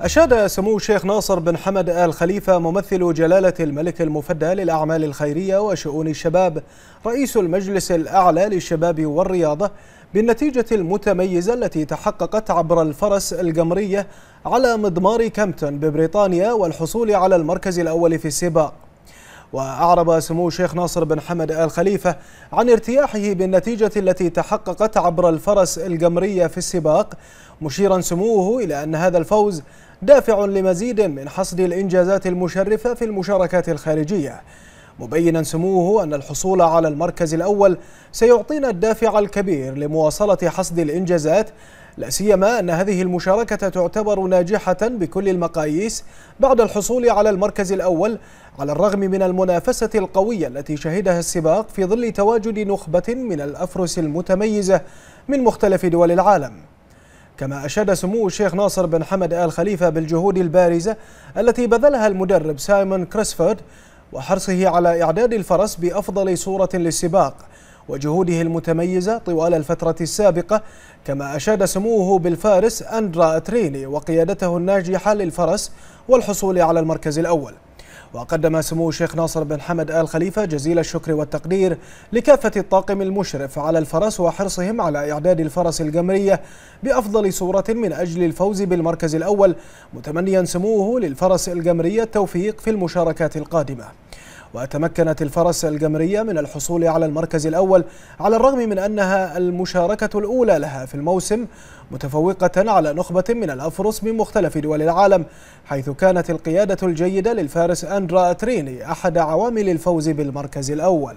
أشاد سمو الشيخ ناصر بن حمد آل خليفة ممثل جلالة الملك المفدى للأعمال الخيرية وشؤون الشباب رئيس المجلس الأعلى للشباب والرياضة بالنتيجة المتميزة التي تحققت عبر الفرس القمرية على مضمار كامبتون ببريطانيا والحصول على المركز الأول في السباق وأعرب سمو الشيخ ناصر بن حمد آل خليفة عن ارتياحه بالنتيجة التي تحققت عبر الفرس الجمرية في السباق مشيرا سموه إلى أن هذا الفوز دافع لمزيد من حصد الإنجازات المشرفة في المشاركات الخارجية مبينا سموه أن الحصول على المركز الأول سيعطينا الدافع الكبير لمواصلة حصد الإنجازات لا سيما أن هذه المشاركة تعتبر ناجحة بكل المقاييس بعد الحصول على المركز الأول على الرغم من المنافسة القوية التي شهدها السباق في ظل تواجد نخبة من الأفرس المتميزة من مختلف دول العالم كما أشاد سمو الشيخ ناصر بن حمد آل خليفة بالجهود البارزة التي بذلها المدرب سايمون كريسفورد وحرصه على إعداد الفرس بأفضل صورة للسباق وجهوده المتميزة طوال الفترة السابقة كما أشاد سموه بالفارس أندرا تريني وقيادته الناجحة للفرس والحصول على المركز الأول وقدم سمو الشيخ ناصر بن حمد آل خليفة جزيل الشكر والتقدير لكافة الطاقم المشرف على الفرس وحرصهم على إعداد الفرس الجمرية بأفضل صورة من أجل الفوز بالمركز الأول متمنيا سموه للفرس الجمرية التوفيق في المشاركات القادمة وتمكنت الفرس الجمرية من الحصول على المركز الأول على الرغم من أنها المشاركة الأولى لها في الموسم متفوقة على نخبة من الأفرس من مختلف دول العالم حيث كانت القيادة الجيدة للفارس أندرا أتريني أحد عوامل الفوز بالمركز الأول